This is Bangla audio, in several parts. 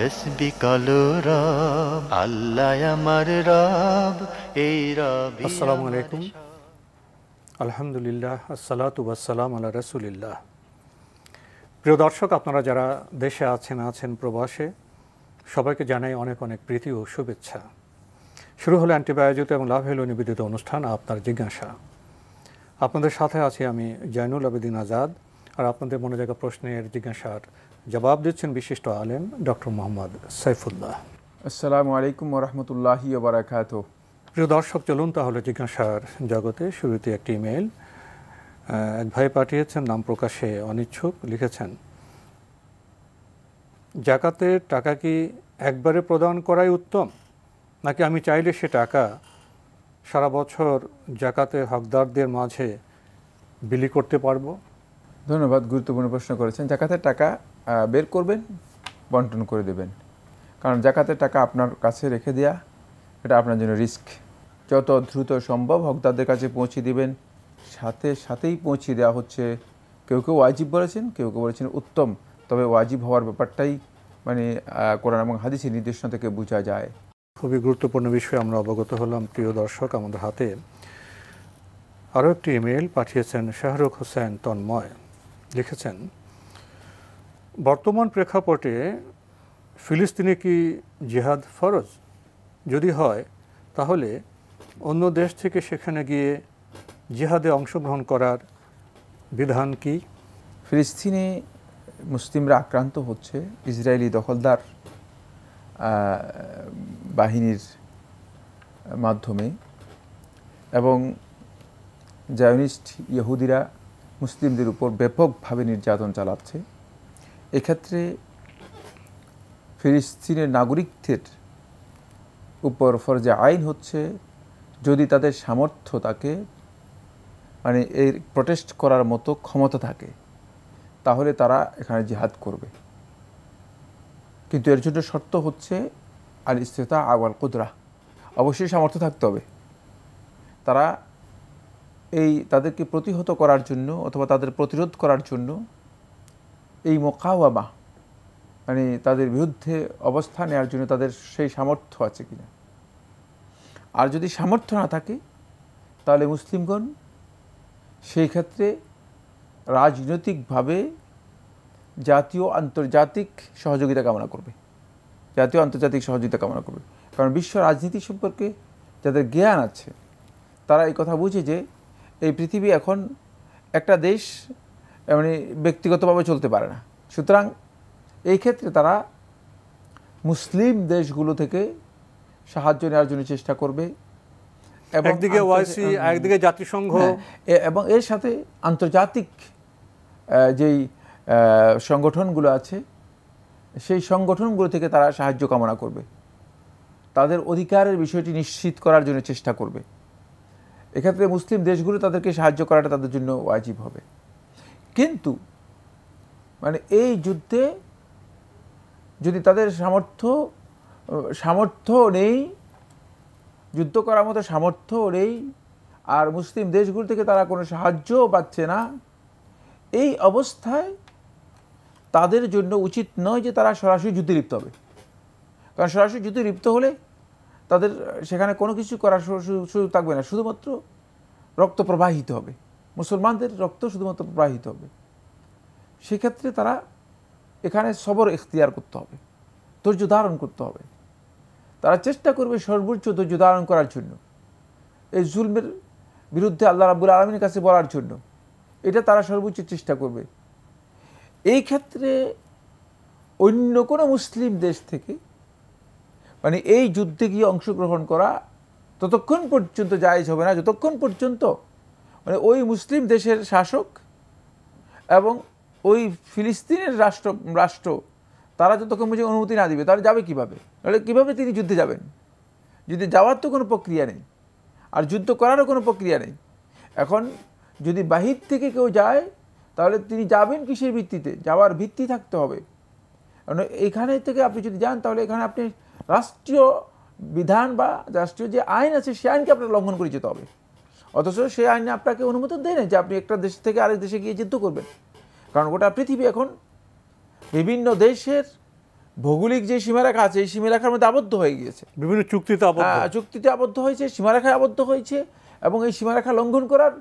আমার আলাইকুম আলহামদুলিল্লাহ প্রিয় দর্শক আপনারা যারা দেশে আছেন আছেন প্রবাসে সবাইকে জানাই অনেক অনেক প্রীতি ও শুভেচ্ছা শুরু হলো অ্যান্টিবায়োজিত এবং লাভ হলো নিবেদিত অনুষ্ঠান আপনার জিজ্ঞাসা আপনাদের সাথে আছি আমি জয়নুল আবেদিন আজাদ আর আপনাদের মনে জায়গা প্রশ্নের জিজ্ঞাসার জবাব দিচ্ছেন বিশিষ্ট আলেম ডক্টর মোহাম্মদ সাইফুল্লাহ আসসালামু আলাইকুম রহমতুল্লাহি বারাকাত প্রিয় দর্শক চলুন তাহলে জিজ্ঞাসার জগতে শুরুতে একটি ইমেল এক ভাই পাঠিয়েছেন নাম প্রকাশে অনিচ্ছুক লিখেছেন জাকাতের টাকা কি একবারে প্রদান করাই উত্তম নাকি আমি চাইলে সে টাকা সারা বছর জাকাতের হকদারদের মাঝে বিলি করতে পারবো ধন্যবাদ গুরুত্বপূর্ণ প্রশ্ন করেছেন জাকাতের টাকা বের করবেন বন্টন করে দেবেন কারণ জাকাতের টাকা আপনার কাছে রেখে দেয়া এটা আপনার জন্য রিস্ক যত দ্রুত সম্ভব হকদারদের কাছে পৌঁছে দিবেন সাথে সাথেই পৌঁছে দেওয়া হচ্ছে কেউ কেউ ওয়াজিব বলেছেন কেউ কেউ বলেছেন উত্তম তবে ওয়াজিব হওয়ার ব্যাপারটাই মানে কোরআন এবং হাদিসের নির্দেশনা থেকে বোঝা যায় খুবই গুরুত্বপূর্ণ বিষয়ে আমরা অবগত হলাম প্রিয় দর্শক আমাদের হাতে আরও একটি ইমেল পাঠিয়েছেন শাহরুখ হোসেন তন্ময় লিখেছেন বর্তমান প্রেক্ষাপটে ফিলিস্তিনে কি জেহাদ ফরজ যদি হয় তাহলে অন্য দেশ থেকে সেখানে গিয়ে জেহাদে অংশগ্রহণ করার বিধান কি ফিলিস্তিনে মুসলিমরা আক্রান্ত হচ্ছে ইসরায়েলি দখলদার বাহিনীর মাধ্যমে এবং জায়নিস্ট ইহুদিরা মুসলিমদের উপর ব্যাপকভাবে নির্যাতন চালাচ্ছে এক্ষেত্রে ফিলিস্তিনের নাগরিকদের উপর ফর যে আইন হচ্ছে যদি তাদের সামর্থ্য তাকে মানে এর প্রটেস্ট করার মতো ক্ষমতা থাকে তাহলে তারা এখানে জিহাদ করবে কিন্তু এর জন্য শর্ত হচ্ছে আল ইস্তেতা আওয়াল কুদরা অবশ্যই সামর্থ্য থাকতে হবে তারা এই তাদেরকে প্রতিহত করার জন্য অথবা তাদের প্রতিরোধ করার জন্য এই মোকাওয়ামা মানে তাদের বিরুদ্ধে অবস্থান নেওয়ার জন্য তাদের সেই সামর্থ্য আছে কিনা আর যদি সামর্থ্য না থাকে তাহলে মুসলিমগণ সেই ক্ষেত্রে রাজনৈতিকভাবে জাতীয় আন্তর্জাতিক সহযোগিতা কামনা করবে জাতীয় আন্তর্জাতিক সহযোগিতা কামনা করবে কারণ বিশ্ব রাজনীতি সম্পর্কে যাদের জ্ঞান আছে তারা এই কথা বুঝে যে এই পৃথিবী এখন একটা দেশ এমনি মানে ব্যক্তিগতভাবে চলতে পারে না সুতরাং এই ক্ষেত্রে তারা মুসলিম দেশগুলো থেকে সাহায্য নেওয়ার জন্য চেষ্টা করবে একদিকে ওয়াইসি একদিকে জাতিসংঘ হ্যাঁ, এবং এর সাথে আন্তর্জাতিক যেই সংগঠনগুলো আছে সেই সংগঠনগুলো থেকে তারা সাহায্য কামনা করবে তাদের অধিকারের বিষয়টি নিশ্চিত করার জন্য চেষ্টা করবে এক্ষেত্রে মুসলিম দেশগুলো তাদেরকে সাহায্য করাটা তাদের জন্য ওয়াজিব হবে কিন্তু মানে এই যুদ্ধে যদি তাদের সামর্থ্য সামর্থ্য নেই যুদ্ধ করার মতো সামর্থ্য নেই আর মুসলিম দেশগুলো থেকে তারা কোনো সাহায্যও পাচ্ছে না এই অবস্থায় তাদের জন্য উচিত নয় যে তারা সরাসরি যুদ্ধে লিপ্ত হবে কারণ সরাসরি যুদ্ধে লিপ্ত হলে তাদের সেখানে কোনো কিছু করার সুযোগ থাকবে না শুধুমাত্র রক্ত প্রবাহিত হবে মুসলমানদের রক্ত শুধুমাত্র প্রবাহিত হবে সেক্ষেত্রে তারা এখানে সবর এখতিয়ার করতে হবে ধৈর্য ধারণ করতে হবে তারা চেষ্টা করবে সর্বোচ্চ ধৈর্য ধারণ করার জন্য এই জুলমের বিরুদ্ধে আল্লাহ রাবুল আলমীর কাছে বলার জন্য এটা তারা সর্বোচ্চ চেষ্টা করবে এই ক্ষেত্রে অন্য কোনো মুসলিম দেশ থেকে মানে এই যুদ্ধে গিয়ে অংশগ্রহণ করা ততক্ষণ পর্যন্ত জায়জ হবে না যতক্ষণ পর্যন্ত মানে ওই মুসলিম দেশের শাসক এবং ওই ফিলিস্তিনের রাষ্ট্র রাষ্ট্র তারা যতক্ষণ পর্যন্ত অনুমতি না দিবে তারা যাবে কিভাবে তাহলে কীভাবে তিনি যুদ্ধে যাবেন যদি যাওয়ার তো কোনো প্রক্রিয়া নেই আর যুদ্ধ করারও কোনো প্রক্রিয়া নেই এখন যদি বাহির থেকে কেউ যায় তাহলে তিনি যাবেন কিসের ভিত্তিতে যাওয়ার ভিত্তি থাকতে হবে কারণ মানে এখানে থেকে আপনি যদি যান তাহলে এখানে আপনি রাষ্ট্রীয় বিধান বা রাষ্ট্রীয় যে আইন আছে সে আইনকে আপনার লঙ্ঘন করে যেতে হবে অথচ সে আইনে আপনাকে অনুমোদন দেয় না যে আপনি একটা দেশ থেকে আরেক দেশে গিয়ে যুদ্ধ করবেন কারণ গোটা পৃথিবী এখন বিভিন্ন দেশের ভৌগোলিক যে সীমারেখা আছে এই সীমারেখার মধ্যে আবদ্ধ হয়ে গিয়েছে বিভিন্ন চুক্তিতে চুক্তিতে আবদ্ধ হয়েছে সীমারেখায় আবদ্ধ হয়েছে এবং এই সীমারেখা লঙ্ঘন করার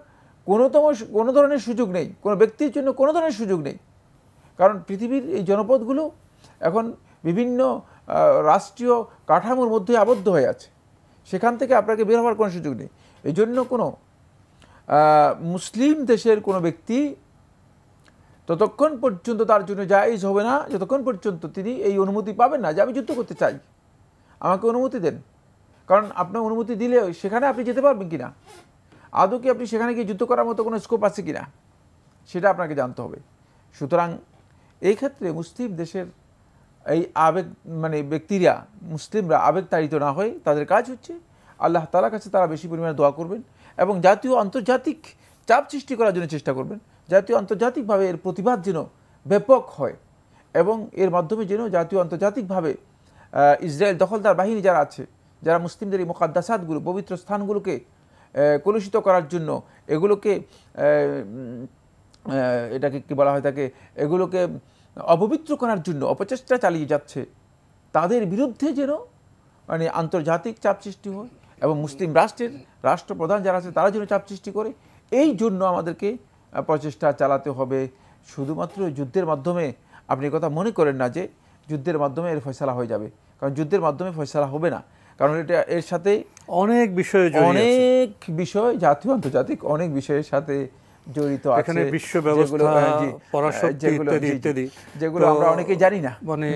কোনোতম কোনো ধরনের সুযোগ নেই কোনো ব্যক্তির জন্য কোনো ধরনের সুযোগ নেই কারণ পৃথিবীর এই জনপদগুলো এখন বিভিন্ন রাষ্ট্রীয় কাঠামোর মধ্যে আবদ্ধ হয়ে আছে সেখান থেকে আপনাকে বের হওয়ার কোনো সুযোগ নেই এই জন্য কোনো মুসলিম দেশের কোনো ব্যক্তি ততক্ষণ পর্যন্ত তার জন্য জায়জ হবে না যতক্ষণ পর্যন্ত তিনি এই অনুমতি পাবেন না যে আমি যুদ্ধ করতে চাই আমাকে অনুমতি দেন কারণ আপনার অনুমতি দিলে সেখানে আপনি যেতে পারবেন কি না আদৌ কি আপনি সেখানে গিয়ে যুদ্ধ করার মতো কোনো স্কোপ আছে কি না সেটা আপনাকে জানতে হবে সুতরাং এই ক্ষেত্রে মুসলিম দেশের এই আবেগ মানে ব্যক্তিরা মুসলিমরা আবেগ তাড়িত না হয়ে তাদের কাজ হচ্ছে আল্লাহ তালার কাছে তারা বেশি পরিমাণে দোয়া করবেন এবং জাতীয় আন্তর্জাতিক চাপ সৃষ্টি করার জন্য চেষ্টা করবেন জাতীয় আন্তর্জাতিকভাবে এর প্রতিবাদ যেন ব্যাপক হয় এবং এর মাধ্যমে যেন জাতীয় আন্তর্জাতিকভাবে ইসরায়েল দখলদার বাহিনী যারা আছে যারা মুসলিমদের এই মোকাদ্দাসাদগুলো পবিত্র স্থানগুলোকে কলুষিত করার জন্য এগুলোকে এটাকে কি বলা হয় তাকে এগুলোকে অপবিত্র করার জন্য অপচেষ্টা চালিয়ে যাচ্ছে তাদের বিরুদ্ধে যেন মানে আন্তর্জাতিক চাপ সৃষ্টি হয় এবং মুসলিম রাষ্ট্রের রাষ্ট্রপ্রধান যারা আছে তারা যেন চাপ সৃষ্টি করে এই জন্য আমাদেরকে প্রচেষ্টা চালাতে হবে শুধুমাত্র যুদ্ধের মাধ্যমে আপনি কথা মনে করেন না যে যুদ্ধের মাধ্যমে এর ফয়সলা হয়ে যাবে কারণ যুদ্ধের মাধ্যমে ফয়সলা হবে না কারণ এটা এর সাথে অনেক বিষয় অনেক বিষয় জাতীয় আন্তর্জাতিক অনেক বিষয়ের সাথে জড়িত আছে এখানে বিশ্ব ব্যবস্থা যেগুলো আমরা অনেকে জানি না মানে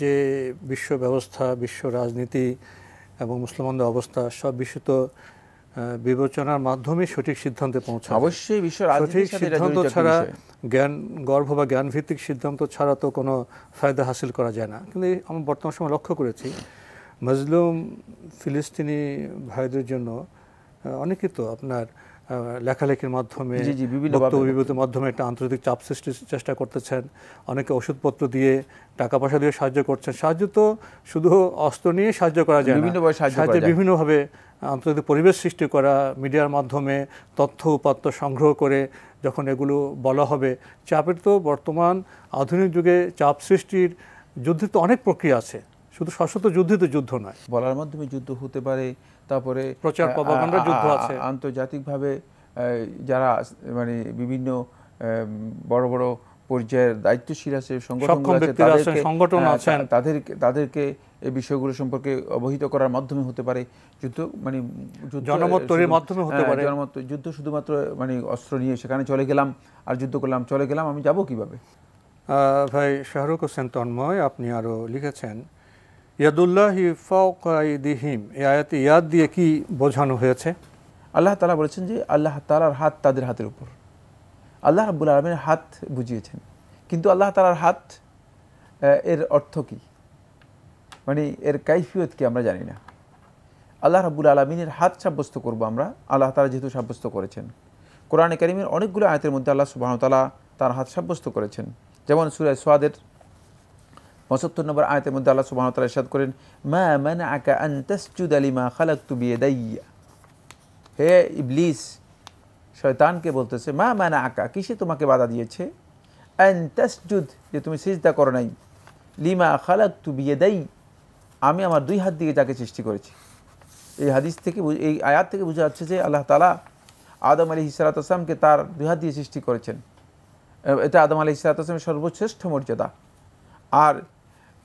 যে বিশ্ব ব্যবস্থা বিশ্ব রাজনীতি এবং মুসলমানদের অবস্থা সব বিশুদ্ধ বিবেচনার মাধ্যমে সঠিক সিদ্ধান্তে পৌঁছা অবশ্যই বিশ্ব সঠিক সিদ্ধান্ত ছাড়া জ্ঞান গর্ভ বা জ্ঞান ভিত্তিক সিদ্ধান্ত ছাড়া তো কোনো ফায়দা হাসিল করা যায় না কিন্তু আমি বর্তমান সময় লক্ষ্য করেছি মজলুম ফিলিস্তিনি ভাইদের জন্য অনেকে তো আপনার লেখালেখির মাধ্যমে বক্তব্যের মাধ্যমে একটা আন্তর্জাতিক চাপ সৃষ্টির চেষ্টা করতেছেন অনেকে ওষুধপত্র দিয়ে টাকা পয়সা দিয়ে সাহায্য করছেন সাহায্য তো শুধু অস্ত্র নিয়ে সাহায্য করা যায় সাহায্য বিভিন্নভাবে আন্তর্জাতিক পরিবেশ সৃষ্টি করা মিডিয়ার মাধ্যমে তথ্য উপাত্ত সংগ্রহ করে যখন এগুলো বলা হবে চাপের তো বর্তমান আধুনিক যুগে চাপ সৃষ্টির যুদ্ধে তো অনেক প্রক্রিয়া আছে শুধু সশস্ত্র যুদ্ধে তো যুদ্ধ নয় বলার মাধ্যমে যুদ্ধ হতে পারে তারপরে প্রচার যুদ্ধ আছে আন্তর্জাতিকভাবে যারা মানে বিভিন্ন বড় বড় পর্যায়ের দায়িত্বশীল আছে সংগঠন আছে তাদের তাদেরকে এই বিষয়গুলো সম্পর্কে অবহিত করার মাধ্যমে হতে পারে যুদ্ধ মানে জনমত তৈরির মাধ্যমে হতে হ্যাঁ, পারে জনমত যুদ্ধ শুধুমাত্র মানে অস্ত্র নিয়ে সেখানে চলে গেলাম আর যুদ্ধ করলাম চলে গেলাম আমি যাব কিভাবে ভাই শাহরুখ হোসেন তন্ময় আপনি আরও লিখেছেন ইয়াদুল্লাহি ফাওকাইদিহিম এই আয়াতে ইয়াদ দিয়ে কি বোঝানো হয়েছে আল্লাহ তালা বলেছেন যে আল্লাহ তালার হাত তাদের হাতের উপর আল্লাহ রাবুল আলমের হাত বুঝিয়েছেন কিন্তু আল্লাহ তালার হাত এর অর্থ কী মানে এর কাইফিয়ত কি আমরা জানি না আল্লাহ রাবুল আলমিনের হাত সাব্যস্ত করব আমরা আল্লাহ তালা যেহেতু সাব্যস্ত করেছেন কোরআন একাডেমির অনেকগুলো আয়াতের মধ্যে আল্লাহ সুবাহতালা তার হাত সাব্যস্ত করেছেন যেমন সুরায় সোয়াদের পঁচাত্তর নম্বর আয়তের মধ্যে আল্লাহ তালা ইসাদ করেন মা মানা আকা আন্তাসুদ আলিমা খালাক তুবিয়ে দাইয়া হে ইবলিস শয়তানকে বলতেছে মা মানা আকা কিসে তোমাকে বাধা দিয়েছে আন্তাসজুদ যে তুমি সিজদা করো নাই লিমা খালাক বিয়ে দাই আমি আমার দুই হাত দিয়ে তাকে সৃষ্টি করেছি এই হাদিস থেকে এই আয়াত থেকে বোঝা যাচ্ছে যে আল্লাহ তালা আদম আলী হিসারাত আসলামকে তার দুই হাত দিয়ে সৃষ্টি করেছেন এটা আদম আলী হিসারাত আসলামের সর্বশ্রেষ্ঠ মর্যাদা আর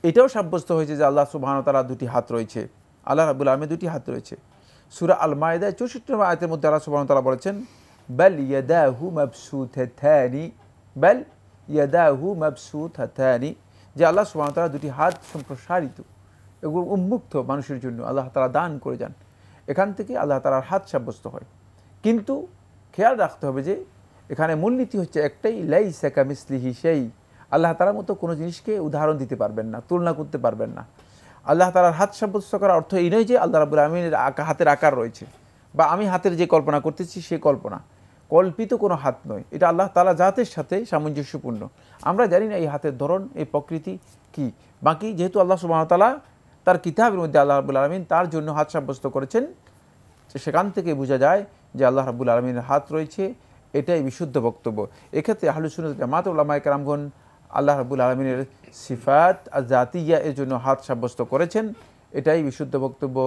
এটাও সাব্যস্ত হয়েছে যে আল্লাহ সুবাহন তালা দুটি হাত রয়েছে আল্লাহ রাবুল আলমে দুটি হাত রয়েছে সুরা আল মায়দায় চৌষট্টি নম্বর আয়তের মধ্যে আল্লাহ সুবাহন তালা বলেছেন বেল ইয়াদাহু থ্যানি বেল ইয়াদাহু থ্যানি যে আল্লাহ সুবাহন তালা দুটি হাত সম্প্রসারিত এগুলো উন্মুক্ত মানুষের জন্য আল্লাহ তালা দান করে যান এখান থেকে আল্লাহ তালার হাত সাব্যস্ত হয় কিন্তু খেয়াল রাখতে হবে যে এখানে মূলনীতি হচ্ছে একটাই লাই সেকা মিসলিহি সেই আল্লাহ তালার মতো কোনো জিনিসকে উদাহরণ দিতে পারবেন না তুলনা করতে পারবেন না আল্লাহ তালার হাত সাব্যস্ত করার অর্থ এই নয় যে আল্লাহ রাবুল আমিনের হাতের আকার রয়েছে বা আমি হাতের যে কল্পনা করতেছি সে কল্পনা কল্পিত কোনো হাত নয় এটা আল্লাহ তালা জাতের সাথে সামঞ্জস্যপূর্ণ আমরা জানি না এই হাতের ধরন এই প্রকৃতি কি বাকি যেহেতু আল্লাহ সুবাহতালা তার কিতাবের মধ্যে আল্লাহ রাবুল আলমিন তার জন্য হাত সাব্যস্ত করেছেন সেখান থেকে বোঝা যায় যে আল্লাহ রাবুল আলমিনের হাত রয়েছে এটাই বিশুদ্ধ বক্তব্য এক্ষেত্রে আহলুসুন মাতুল্লাহ উল্লামায় কারামগন আল্লাহ রাবুল আলমিনের সিফাত আর জাতিয়া এর জন্য হাত সাব্যস্ত করেছেন এটাই বিশুদ্ধ বক্তব্য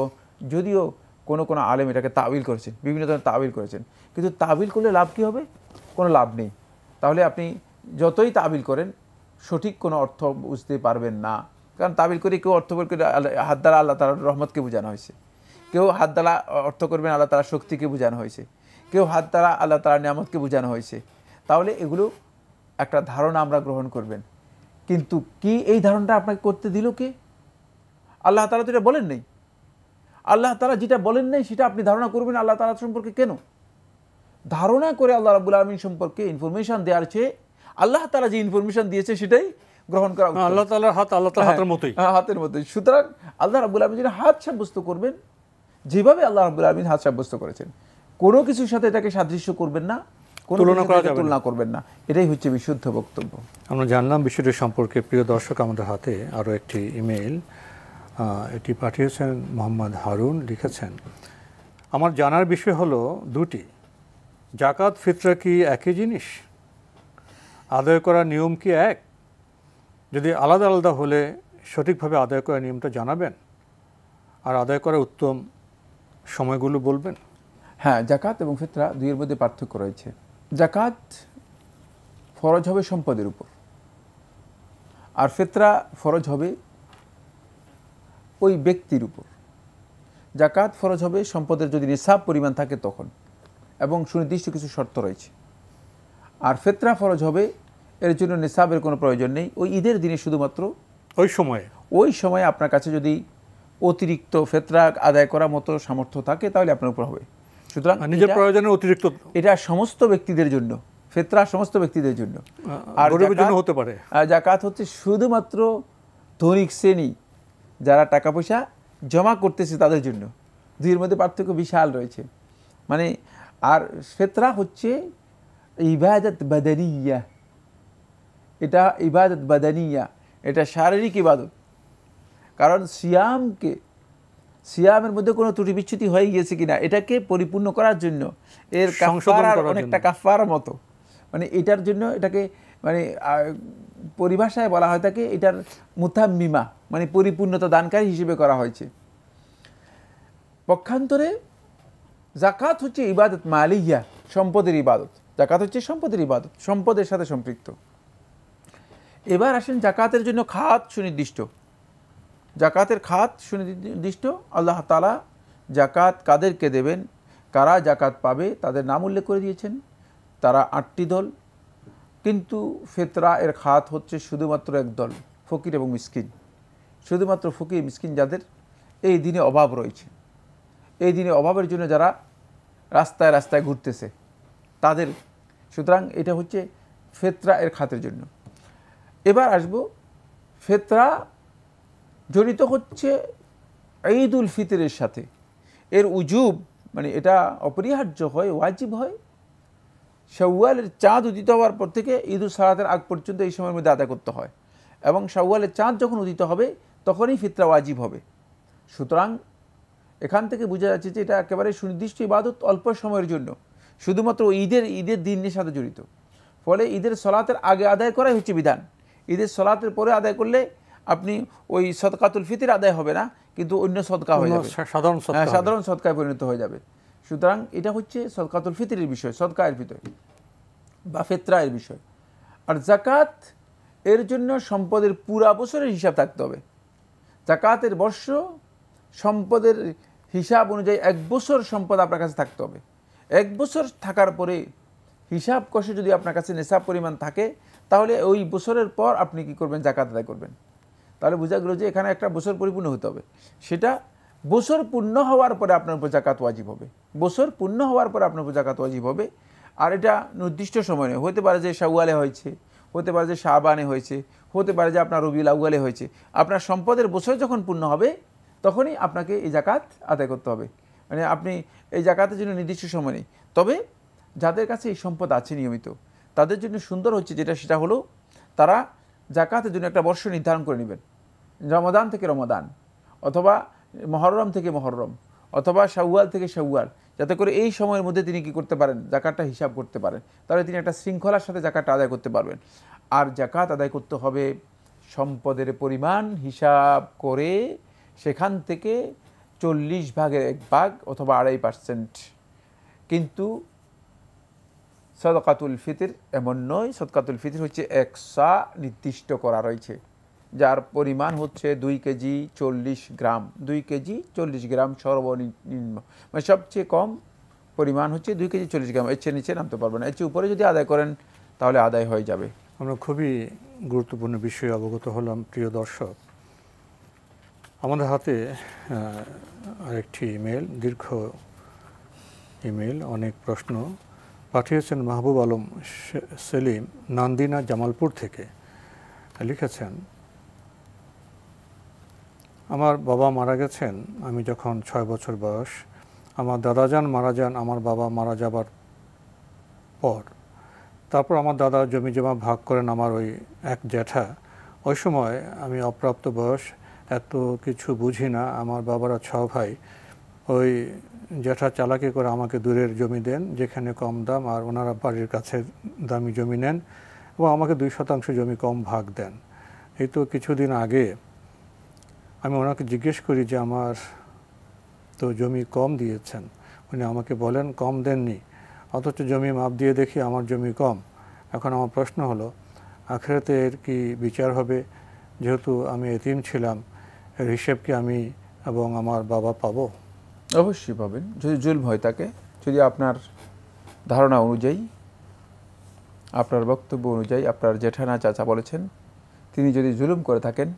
যদিও কোনো কোনো আলেম এটাকে তাবিল করেছেন বিভিন্ন ধরনের তাবিল করেছেন কিন্তু তাবিল করলে লাভ কী হবে কোনো লাভ নেই তাহলে আপনি যতই তাবিল করেন সঠিক কোনো অর্থ বুঝতে পারবেন না কারণ তাবিল করে কেউ অর্থ করে হাত দ্বারা আল্লাহ তালার রহমতকে বোঝানো হয়েছে কেউ হাত দ্বারা অর্থ করবেন আল্লাহ তালার শক্তিকে বোঝানো হয়েছে কেউ হাত দ্বারা আল্লাহ তালার নিয়ামতকে বোঝানো হয়েছে তাহলে এগুলো একটা ধারণা আমরা গ্রহণ করবেন কিন্তু কি এই ধারণাটা আপনাকে করতে দিল কে আল্লাহ তালা তো এটা বলেন নেই আল্লাহ তালা যেটা বলেন নেই সেটা আপনি ধারণা করবেন আল্লাহ তালা সম্পর্কে কেন ধারণা করে আল্লাহ রাবুল আলমিন সম্পর্কে ইনফরমেশান দেওয়ার চেয়ে আল্লাহ তালা যে ইনফরমেশান দিয়েছে সেটাই গ্রহণ করা আল্লাহ তালার হাত আল্লাহ হাতের মতোই হ্যাঁ, হাতের মতোই সুতরাং আল্লাহ রাবুল আলমিন হাত সাব্যস্ত করবেন যেভাবে আল্লাহ রাবুল আলমিন হাত সাব্যস্ত করেছেন কোনো কিছুর সাথে এটাকে সাদৃশ্য করবেন না তুলনা করা যাবে করবেন না এটাই হচ্ছে বিশুদ্ধ বক্তব্য আমরা জানলাম বিষয়টি সম্পর্কে প্রিয় দর্শক আমাদের হাতে আরও একটি ইমেইল এটি পাঠিয়েছেন মোহাম্মদ হারুন লিখেছেন আমার জানার বিষয় হলো দুটি জাকাত ফিতরা কি একই জিনিস আদায় করার নিয়ম কি এক যদি আলাদা আলাদা হলে সঠিকভাবে আদায় করার নিয়মটা জানাবেন আর আদায় করার উত্তম সময়গুলো বলবেন হ্যাঁ জাকাত এবং ফিতরা দুইয়ের মধ্যে পার্থক্য রয়েছে জাকাত ফরজ হবে সম্পদের উপর আর ফেতরা ফরজ হবে ওই ব্যক্তির উপর জাকাত ফরজ হবে সম্পদের যদি নিসাব পরিমাণ থাকে তখন এবং সুনির্দিষ্ট কিছু শর্ত রয়েছে আর ফেতরা ফরজ হবে এর জন্য নিসাবের কোনো প্রয়োজন নেই ওই ঈদের দিনে শুধুমাত্র ওই সময়ে ওই সময়ে আপনার কাছে যদি অতিরিক্ত ফেতরা আদায় করার মতো সামর্থ্য থাকে তাহলে আপনার উপর হবে সুতরাং নিজের প্রয়োজনের অতিরিক্ত এটা সমস্ত ব্যক্তিদের জন্য ফেতরা সমস্ত ব্যক্তিদের জন্য আর জন্য হতে পারে জাকাত হচ্ছে শুধুমাত্র ধনিক শ্রেণী যারা টাকা পয়সা জমা করতেছে তাদের জন্য দুইয়ের মধ্যে পার্থক্য বিশাল রয়েছে মানে আর ফেতরা হচ্ছে ইবাদত বাদানিয়া এটা ইবাদত বাদানিয়া এটা শারীরিক ইবাদত কারণ সিয়ামকে সিয়ামের মধ্যে কোনো ত্রুটি বিচ্ছুতি হয়ে গিয়েছে কি না এটাকে পরিপূর্ণ করার জন্য এর কাফারার অনেকটা কাফার মতো মানে এটার জন্য এটাকে মানে পরিভাষায় বলা হয় তাকে এটার মুথাম্মিমা মানে পরিপূর্ণতা দানকারী হিসেবে করা হয়েছে পক্ষান্তরে জাকাত হচ্ছে ইবাদত মালিয়া সম্পদের ইবাদত জাকাত হচ্ছে সম্পদের ইবাদত সম্পদের সাথে সম্পৃক্ত এবার আসেন জাকাতের জন্য খাত সুনির্দিষ্ট জাকাতের খাত সুনির্দিষ্ট আল্লাহ তালা জাকাত কাদেরকে দেবেন কারা জাকাত পাবে তাদের নাম উল্লেখ করে দিয়েছেন তারা আটটি দল কিন্তু ফেতরা এর খাত হচ্ছে শুধুমাত্র এক দল ফকির এবং মিসকিন শুধুমাত্র ফকির মিসকিন যাদের এই দিনে অভাব রয়েছে এই দিনে অভাবের জন্য যারা রাস্তায় রাস্তায় ঘুরতেছে তাদের সুতরাং এটা হচ্ছে ফেতরা এর খাতের জন্য এবার আসব ফেতরা জড়িত হচ্ছে ঈদ উল ফিতরের সাথে এর উজুব মানে এটা অপরিহার্য হয় ওয়াজিব হয় শাহওয়ালের চাঁদ উদিত হওয়ার পর থেকে ঈদ উল সালাতের আগ পর্যন্ত এই সময়ের মধ্যে আদায় করতে হয় এবং শাওয়ালের চাঁদ যখন উদিত হবে তখনই ফিতরা ওয়াজিব হবে সুতরাং এখান থেকে বোঝা যাচ্ছে যে এটা একেবারে সুনির্দিষ্ট ইবাদত অল্প সময়ের জন্য শুধুমাত্র ঈদের ঈদের দিনের সাথে জড়িত ফলে ঈদের সলাতের আগে আদায় করাই হচ্ছে বিধান ঈদের সলাতের পরে আদায় করলে আপনি ওই সদকাতুল ফিতির আদায় হবে না কিন্তু অন্য সদকা হয়ে যাবে সাধারণ হ্যাঁ, সাধারণ সদকায় পরিণত হয়ে যাবে সুতরাং এটা হচ্ছে সদকাতুল ফিতিরের বিষয় সদকায়ের ভিতরে বা ফেতরায়ের বিষয় আর জাকাত এর জন্য সম্পদের পুরা বছরের হিসাব থাকতে হবে জাকাতের বর্ষ সম্পদের হিসাব অনুযায়ী এক বছর সম্পদ আপনার কাছে থাকতে হবে এক বছর থাকার পরে হিসাব কষে যদি আপনার কাছে নেশা পরিমাণ থাকে তাহলে ওই বছরের পর আপনি কি করবেন জাকাত আদায় করবেন তাহলে বোঝা গেল যে এখানে একটা বছর পরিপূর্ণ হতে হবে সেটা বছর পূর্ণ হওয়ার পরে আপনার জাকাত ওয়াজিব হবে বছর পূর্ণ হওয়ার পরে আপনার জাকাত ওয়াজিব হবে আর এটা নির্দিষ্ট সময় নয় হতে পারে যে শাওয়ালে হয়েছে হতে পারে যে শাহবানে হয়েছে হতে পারে যে আপনার রবিউল আউয়ালে হয়েছে আপনার সম্পদের বছর যখন পূর্ণ হবে তখনই আপনাকে এই জাকাত আদায় করতে হবে মানে আপনি এই জাকাতের জন্য নির্দিষ্ট সময় নেই তবে যাদের কাছে এই সম্পদ আছে নিয়মিত তাদের জন্য সুন্দর হচ্ছে যেটা সেটা হলো তারা জাকাতের জন্য একটা বর্ষ নির্ধারণ করে নেবেন রমদান থেকে রমদান অথবা মহরম থেকে মহরম অথবা শাওয়াল থেকে শাওয়াল যাতে করে এই সময়ের মধ্যে তিনি কি করতে পারেন জাকাতটা হিসাব করতে পারেন তাহলে তিনি একটা শৃঙ্খলার সাথে জাকাতটা আদায় করতে পারবেন আর জাকাত আদায় করতে হবে সম্পদের পরিমাণ হিসাব করে সেখান থেকে চল্লিশ ভাগের এক ভাগ অথবা আড়াই পার্সেন্ট কিন্তু সদকাতুল ফিতির এমন নয় সদকাতুল ফিতির হচ্ছে এক সা নির্দিষ্ট করা রয়েছে যার পরিমাণ হচ্ছে দুই কেজি চল্লিশ গ্রাম দুই কেজি চল্লিশ গ্রাম সর্বনিম্ন মানে সবচেয়ে কম পরিমাণ হচ্ছে দুই কেজি চল্লিশ গ্রাম এর চেয়ে নিচে নামতে পারবে না এর চেয়ে উপরে যদি আদায় করেন তাহলে আদায় হয়ে যাবে আমরা খুবই গুরুত্বপূর্ণ বিষয়ে অবগত হলাম প্রিয় দর্শক আমাদের হাতে আরেকটি ইমেল দীর্ঘ ইমেল অনেক প্রশ্ন পাঠিয়েছেন মাহবুব আলম সেলিম নান্দিনা জামালপুর থেকে লিখেছেন আমার বাবা মারা গেছেন আমি যখন ছয় বছর বয়স আমার দাদা যান মারা যান আমার বাবা মারা যাবার পর তারপর আমার দাদা জমি জমা ভাগ করেন আমার ওই এক জ্যাঠা ওই সময় আমি অপ্রাপ্ত বয়স এত কিছু বুঝি না আমার বাবারা ছ ভাই ওই জ্যাঠা চালাকি করে আমাকে দূরের জমি দেন যেখানে কম দাম আর ওনারা বাড়ির কাছে দামি জমি নেন এবং আমাকে দুই শতাংশ জমি কম ভাগ দেন এই তো কিছুদিন আগে আমি ওনাকে জিজ্ঞেস করি যে আমার তো জমি কম দিয়েছেন উনি আমাকে বলেন কম দেননি অথচ জমি মাপ দিয়ে দেখি আমার জমি কম এখন আমার প্রশ্ন হলো আখেরাতের কি বিচার হবে যেহেতু আমি এতিম ছিলাম এর হিসেব কি আমি এবং আমার বাবা পাব অবশ্যই পাবেন যদি জুলম হয় তাকে যদি আপনার ধারণা অনুযায়ী আপনার বক্তব্য অনুযায়ী আপনার জেঠানা চাচা বলেছেন তিনি যদি জুলুম করে থাকেন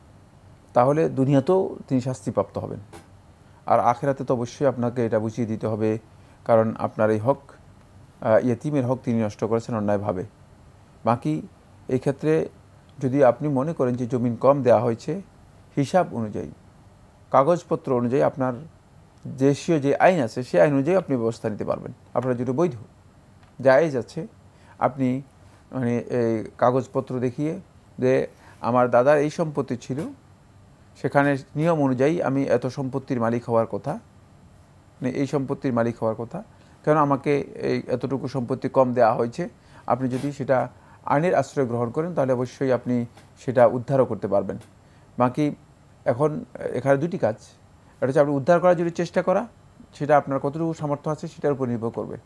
তাহলে দুনিয়াতেও তিনি শাস্তিপ্রাপ্ত হবেন আর আখেরাতে তো অবশ্যই আপনাকে এটা বুঝিয়ে দিতে হবে কারণ আপনার এই হক ইয়েতিমের হক তিনি নষ্ট করেছেন অন্যায়ভাবে বাকি এই ক্ষেত্রে যদি আপনি মনে করেন যে জমিন কম দেয়া হয়েছে হিসাব অনুযায়ী কাগজপত্র অনুযায়ী আপনার দেশীয় যে আইন আছে সেই আইন অনুযায়ী আপনি ব্যবস্থা নিতে পারবেন আপনার যেটা বৈধ জায়েজ আছে আপনি মানে এই কাগজপত্র দেখিয়ে যে আমার দাদার এই সম্পত্তি ছিল সেখানে নিয়ম অনুযায়ী আমি এত সম্পত্তির মালিক হওয়ার কথা মানে এই সম্পত্তির মালিক হওয়ার কথা কেন আমাকে এই এতটুকু সম্পত্তি কম দেওয়া হয়েছে আপনি যদি সেটা আইনের আশ্রয় গ্রহণ করেন তাহলে অবশ্যই আপনি সেটা উদ্ধারও করতে পারবেন বাকি এখন এখানে দুটি কাজ এটা হচ্ছে আপনি উদ্ধার করার জন্য চেষ্টা করা সেটা আপনার কতটুকু সামর্থ্য আছে সেটার উপর নির্ভর করবে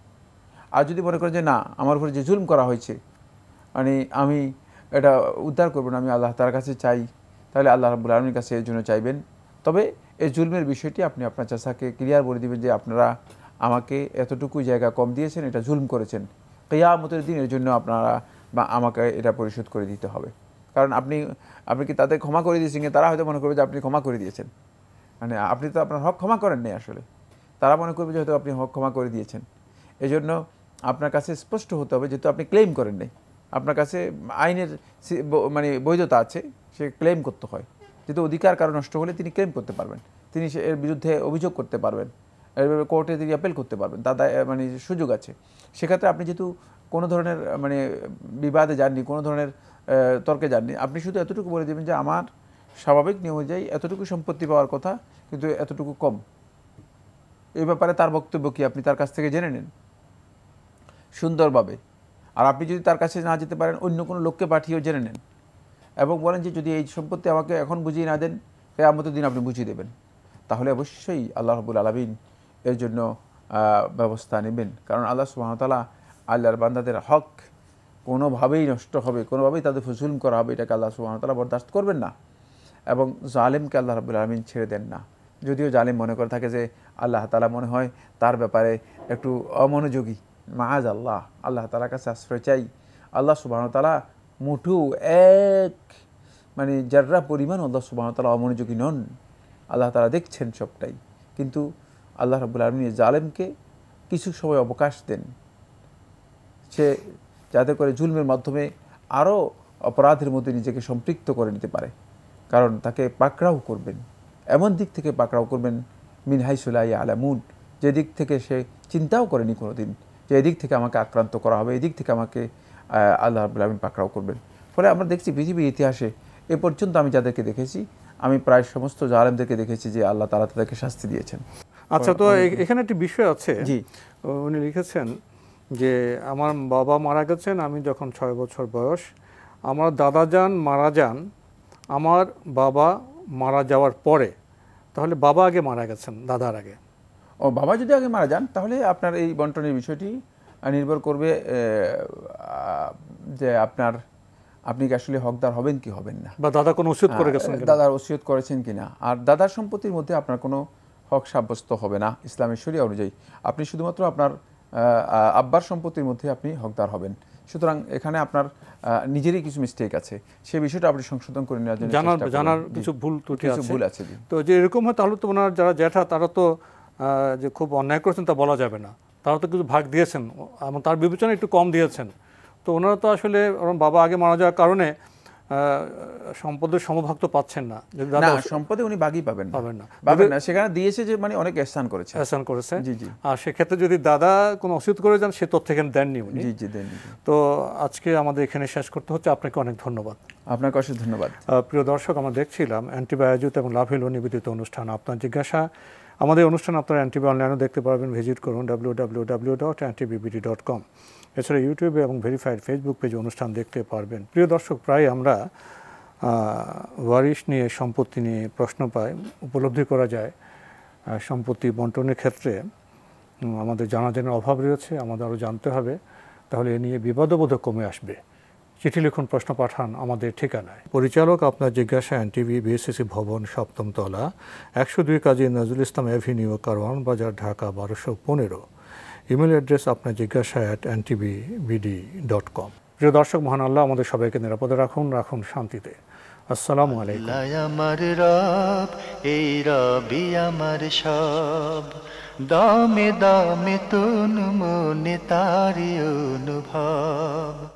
আর যদি মনে করেন যে না আমার উপরে যে জুলম করা হয়েছে মানে আমি এটা উদ্ধার করবো না আমি আল্লাহ তার কাছে চাই তাহলে আল্লাহ রাবুল আলমীর কাছে এর জন্য চাইবেন তবে এই জুলমের বিষয়টি আপনি আপনার চাষাকে ক্লিয়ার বলে দেবেন যে আপনারা আমাকে এতটুকু জায়গা কম দিয়েছেন এটা জুলম করেছেন কেয়ামতের এর জন্য আপনারা বা আমাকে এটা পরিশোধ করে দিতে হবে কারণ আপনি আপনি কি তাদের ক্ষমা করে দিয়েছেন তারা হয়তো মনে করবে যে আপনি ক্ষমা করে দিয়েছেন মানে আপনি তো আপনার হক ক্ষমা করেননি আসলে তারা মনে করবে যে হয়তো আপনি হক ক্ষমা করে দিয়েছেন এজন্য আপনার কাছে স্পষ্ট হতে হবে যেহেতু আপনি ক্লেম করেন নাই আপনার কাছে আইনের মানে বৈধতা আছে সে ক্লেম করতে হয় যেহেতু অধিকার কারো নষ্ট হলে তিনি ক্লেম করতে পারবেন তিনি এর বিরুদ্ধে অভিযোগ করতে পারবেন কোর্টে তিনি অ্যাপেল করতে পারবেন তা মানে সুযোগ আছে সেক্ষেত্রে আপনি যেহেতু কোনো ধরনের মানে বিবাদে যাননি কোনো ধরনের তর্কে যাননি আপনি শুধু এতটুকু বলে দেবেন যে আমার স্বাভাবিক নিয়ম অনুযায়ী এতটুকু সম্পত্তি পাওয়ার কথা কিন্তু এতটুকু কম এই ব্যাপারে তার বক্তব্য কি আপনি তার কাছ থেকে জেনে নিন সুন্দরভাবে আর আপনি যদি তার কাছে না যেতে পারেন অন্য কোনো লোককে পাঠিয়েও জেনে নেন এবং বলেন যে যদি এই সম্পত্তি আমাকে এখন বুঝিয়ে না দেন কেয়ামতের দিন আপনি বুঝিয়ে দেবেন তাহলে অবশ্যই আল্লাহ রবুল আলমিন এর জন্য ব্যবস্থা নেবেন কারণ আল্লাহ সুহামতালা আল্লাহর বান্দাদের হক কোনোভাবেই নষ্ট হবে কোনোভাবেই তাদের ফজুলম করা হবে এটাকে আল্লাহ সুহামতালা বরদাস্ত করবেন না এবং জালেমকে আল্লাহ রবুল আলমিন ছেড়ে দেন না যদিও জালেম মনে করে থাকে যে আল্লাহ তালা মনে হয় তার ব্যাপারে একটু অমনোযোগী মাহাজ আল্লাহ আল্লাহ তালার কাছে আশ্রয় চাই আল্লাহ তালা মুঠু এক মানে যাররা পরিমাণ আল্লাহ তালা অমনোযোগী নন আল্লাহ তালা দেখছেন সবটাই কিন্তু আল্লাহ রাবুল আলমী জালেমকে কিছু সময় অবকাশ দেন সে যাতে করে জুলমের মাধ্যমে আরও অপরাধের মধ্যে নিজেকে সম্পৃক্ত করে নিতে পারে কারণ তাকে পাকড়াও করবেন এমন দিক থেকে পাকড়াও করবেন মিনহাইসুল্লাহ আলামুন যে দিক থেকে সে চিন্তাও করেনি কোনো দিন যে এদিক থেকে আমাকে আক্রান্ত করা হবে এদিক থেকে আমাকে আল্লাহ রাবুল আলমিন পাকড়াও করবেন ফলে আমরা দেখছি পৃথিবীর ইতিহাসে এ পর্যন্ত আমি যাদেরকে দেখেছি আমি প্রায় সমস্ত জালেমদেরকে দেখেছি যে আল্লাহ তারা তাদেরকে শাস্তি দিয়েছেন আচ্ছা তো এখানে একটি বিষয় আছে জি উনি লিখেছেন যে আমার বাবা মারা গেছেন আমি যখন ছয় বছর বয়স আমার দাদা যান মারা যান আমার বাবা মারা যাওয়ার পরে তাহলে বাবা আগে মারা গেছেন দাদার আগে ও বাবা যদি আগে মারা যান তাহলে আপনার এই বন্টনের বিষয়টি নির্ভর করবে যে আপনার আপনি কি আসলে হকদার হবেন কি হবেন না বা দাদা কোনো ওসিয়ত করে গেছেন দাদার ওসিয়ত করেছেন কি না আর দাদার সম্পত্তির মধ্যে আপনার কোনো হক সাব্যস্ত হবে না ইসলামের শরিয়া অনুযায়ী আপনি শুধুমাত্র আপনার আব্বার সম্পত্তির মধ্যে আপনি হকদার হবেন সুতরাং এখানে আপনার নিজেরই কিছু মিস্টেক আছে সেই বিষয়টা আপনি সংশোধন করে নেওয়ার জন্য জানার জানার কিছু ভুল ত্রুটি আছে ভুল আছে তো যে এরকম হয় তাহলে তো ওনার যারা জ্যাঠা তারা তো যে খুব অন্যায় করেছেন তা বলা যাবে না তারা তো কিছু ভাগ দিয়েছেন এবং তার বিবেচনা একটু কম দিয়েছেন তো ওনারা তো আসলে বাবা আগে মারা যাওয়ার কারণে সম্পদের সমভাগ তো পাচ্ছেন না যদি সম্পদে উনি ভাগই পাবেন পাবেন না পাবেন না সেখানে দিয়েছে যে মানে অনেক স্থান করেছে স্থান করেছে জি জি আর সেক্ষেত্রে যদি দাদা কোনো অসুস্থ করে যান সে তথ্য এখানে দেননি উনি জি জি দেননি তো আজকে আমাদের এখানে শেষ করতে হচ্ছে আপনাকে অনেক ধন্যবাদ আপনাকে অসংখ্য ধন্যবাদ প্রিয় দর্শক আমরা দেখছিলাম অ্যান্টিবায়োজিত এবং লাভেলো নিবেদিত অনুষ্ঠান আপনার জিজ্ঞাসা আমাদের অনুষ্ঠান আপনারা অ্যান্টিবি অনলাইনেও দেখতে পারবেন ভিজিট করুন ডাব্লিউ ডাব্লিউ ডাব্লিউ ডট অ্যান্টিবিবিডি ডট কম এছাড়া ইউটিউবে এবং ভেরিফাইড ফেসবুক পেজে অনুষ্ঠান দেখতে পারবেন প্রিয় দর্শক প্রায় আমরা ওয়ারিশ নিয়ে সম্পত্তি নিয়ে প্রশ্ন পাই উপলব্ধি করা যায় সম্পত্তি বন্টনের ক্ষেত্রে আমাদের জানাজানের অভাব রয়েছে আমাদের আরও জানতে হবে তাহলে এ নিয়ে বিবাদবোধও কমে আসবে চিঠি লিখুন প্রশ্ন পাঠান আমাদের ঠিকানায় পরিচালক আপনার জিজ্ঞাসা এনটিভি বিএসসিসি ভবন সপ্তম তলা একশো দুই কাজী নজরুল ইসলাম অ্যাভিনিউ কারওয়ান বাজার ঢাকা বারোশো পনেরো ইমেল অ্যাড্রেস আপনার জিজ্ঞাসা at NTV BD dot com প্রিয় দর্শক মহান আল্লাহ আমাদের সবাইকে নিরাপদে রাখুন রাখুন শান্তিতে আসসালামু আলাইকুম রব এই রবি আমার সব দামে দামে তুন মনে তারি অনুভব